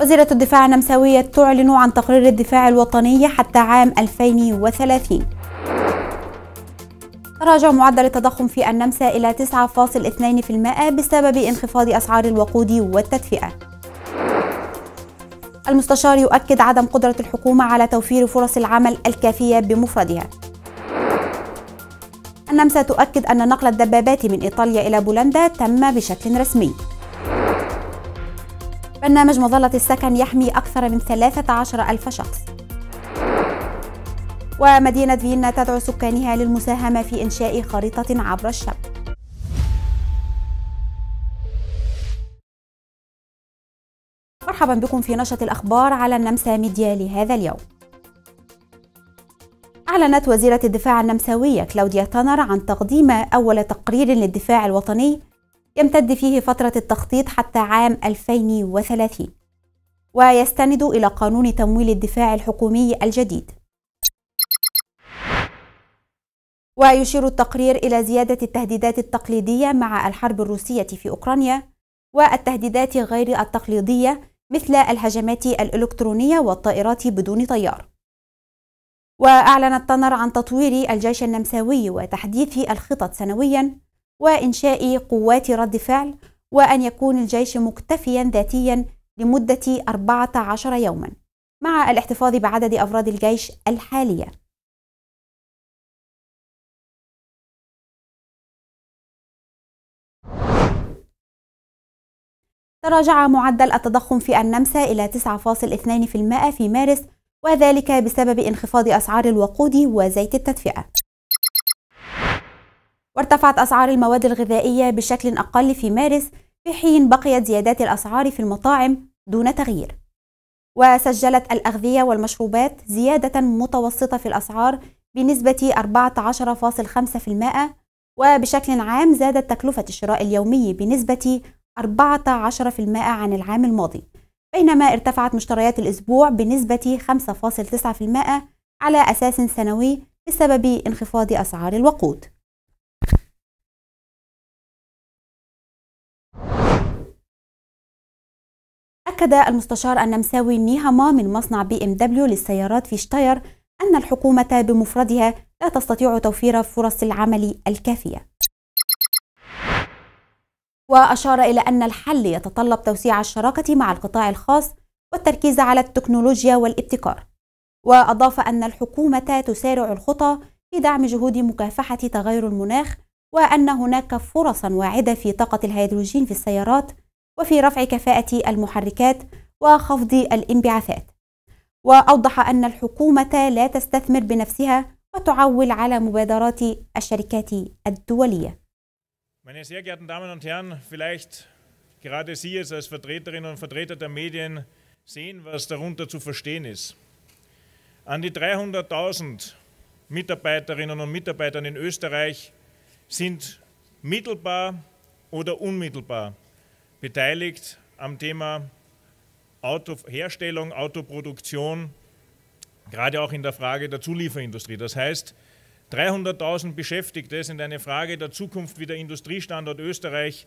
وزيرة الدفاع النمساوية تعلن عن تقرير الدفاع الوطني حتى عام 2030 تراجع معدل التضخم في النمسا إلى 9.2% بسبب انخفاض أسعار الوقود والتدفئة المستشار يؤكد عدم قدرة الحكومة على توفير فرص العمل الكافية بمفردها النمسا تؤكد أن نقل الدبابات من إيطاليا إلى بولندا تم بشكل رسمي برنامج مظلة السكن يحمي أكثر من 13 ألف شخص ومدينة فيينا تدعو سكانها للمساهمة في إنشاء خريطة عبر الشب مرحبا بكم في نشرة الأخبار على النمسا ميديا لهذا اليوم أعلنت وزيرة الدفاع النمساوية كلاوديا تانر عن تقديم أول تقرير للدفاع الوطني يمتد فيه فترة التخطيط حتى عام 2030 ويستند إلى قانون تمويل الدفاع الحكومي الجديد ويشير التقرير إلى زيادة التهديدات التقليدية مع الحرب الروسية في أوكرانيا والتهديدات غير التقليدية مثل الهجمات الإلكترونية والطائرات بدون طيار وأعلن التنر عن تطوير الجيش النمساوي وتحديث الخطط سنوياً وإنشاء قوات رد فعل وأن يكون الجيش مكتفيا ذاتيا لمدة 14 يوما مع الاحتفاظ بعدد أفراد الجيش الحالية تراجع معدل التضخم في النمسا إلى 9.2% في مارس وذلك بسبب انخفاض أسعار الوقود وزيت التدفئة وارتفعت أسعار المواد الغذائية بشكل أقل في مارس في حين بقيت زيادات الأسعار في المطاعم دون تغيير وسجلت الأغذية والمشروبات زيادة متوسطة في الأسعار بنسبة 14.5% وبشكل عام زادت تكلفة الشراء اليومي بنسبة 14% عن العام الماضي بينما ارتفعت مشتريات الأسبوع بنسبة 5.9% على أساس سنوي بسبب انخفاض أسعار الوقود أكد المستشار النمساوي نيهاما من مصنع بي ام دبليو للسيارات في شتاير أن الحكومة بمفردها لا تستطيع توفير فرص العمل الكافية وأشار إلى أن الحل يتطلب توسيع الشراكة مع القطاع الخاص والتركيز على التكنولوجيا والابتكار وأضاف أن الحكومة تسارع الخطى في دعم جهود مكافحة تغير المناخ وأن هناك فرصا واعدة في طاقة الهيدروجين في السيارات وفي رفع كفاءة المحركات وخفض الانبعاثات وأوضح أن الحكومة لا تستثمر بنفسها وتعول على مبادرات الشركات الدولية Meine sehr geehrten Damen und Herren, vielleicht gerade Sie jetzt als Vertreterinnen und Vertreter der Medien sehen, was darunter zu verstehen ist. An die 300.000 Mitarbeiterinnen und Mitarbeitern in Österreich sind mittelbar oder unmittelbar beteiligt am Thema Autoherstellung, Autoproduktion, gerade auch in der Frage der Zulieferindustrie. Das heißt, 300.000 Beschäftigte sind eine Frage der Zukunft, wie der Industriestandort Österreich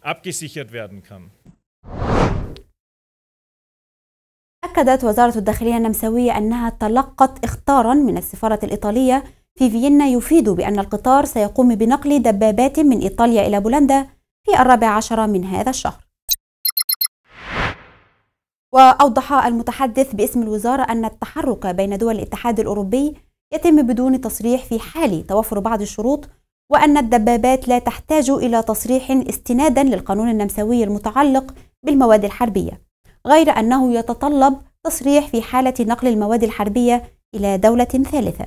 abgesichert werden kann. أكدت وزارة الداخلية النمساوية أنها تلقت إخطارا من السفارة الإيطالية في فيينا يفيد بأن القطار سيقوم بنقل دبابات من إيطاليا إلى بولندا في الرابع عشر من هذا الشهر وأوضح المتحدث باسم الوزارة أن التحرك بين دول الاتحاد الأوروبي يتم بدون تصريح في حال توفر بعض الشروط وأن الدبابات لا تحتاج إلى تصريح استنادا للقانون النمساوي المتعلق بالمواد الحربية غير أنه يتطلب تصريح في حالة نقل المواد الحربية إلى دولة ثالثة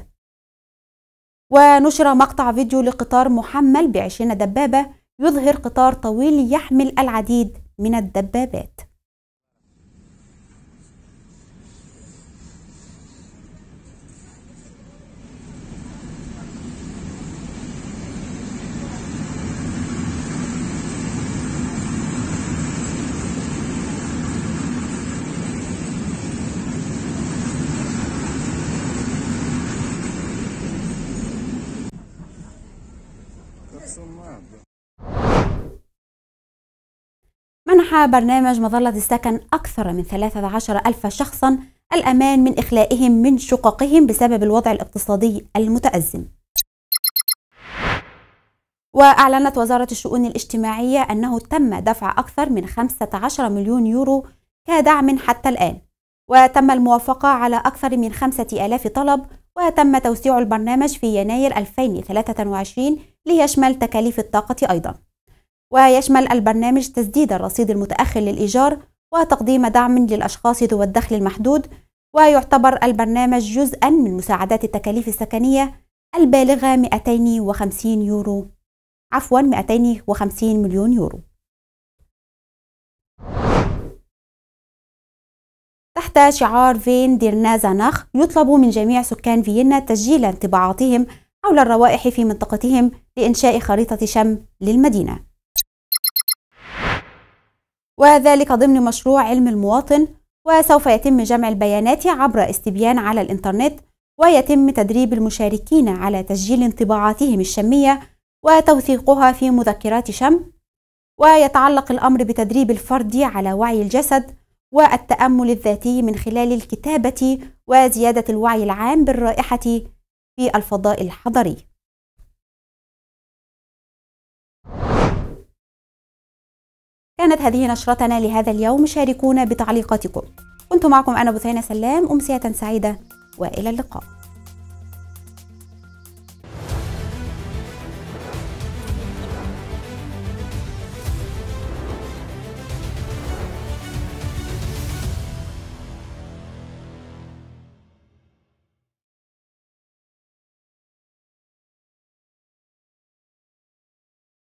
ونشر مقطع فيديو لقطار محمل بعشرين دبابة يظهر قطار طويل يحمل العديد من الدبابات منح برنامج مظلة السكن أكثر من 13 ألف شخصا الأمان من إخلائهم من شققهم بسبب الوضع الاقتصادي المتأزم وأعلنت وزارة الشؤون الاجتماعية أنه تم دفع أكثر من 15 مليون يورو كدعم حتى الآن وتم الموافقة على أكثر من 5000 طلب وتم توسيع البرنامج في يناير 2023 ليشمل تكاليف الطاقة أيضاً ويشمل البرنامج تسديد الرصيد المتأخر للإيجار وتقديم دعم للأشخاص ذوي الدخل المحدود ويعتبر البرنامج جزءا من مساعدات التكاليف السكنية البالغة 250 يورو عفوا 250 مليون يورو تحت شعار فين ديرنازا نخ يطلب من جميع سكان فيينا تسجيل انطباعاتهم حول الروائح في منطقتهم لإنشاء خريطة شم للمدينة وذلك ضمن مشروع علم المواطن وسوف يتم جمع البيانات عبر استبيان على الإنترنت ويتم تدريب المشاركين على تسجيل انطباعاتهم الشمية وتوثيقها في مذكرات شم ويتعلق الأمر بتدريب الفرد على وعي الجسد والتأمل الذاتي من خلال الكتابة وزيادة الوعي العام بالرائحة في الفضاء الحضري كانت هذه نشرتنا لهذا اليوم شاركونا بتعليقاتكم كنت معكم أنا بثينة سلام أمسية سعيدة وإلى اللقاء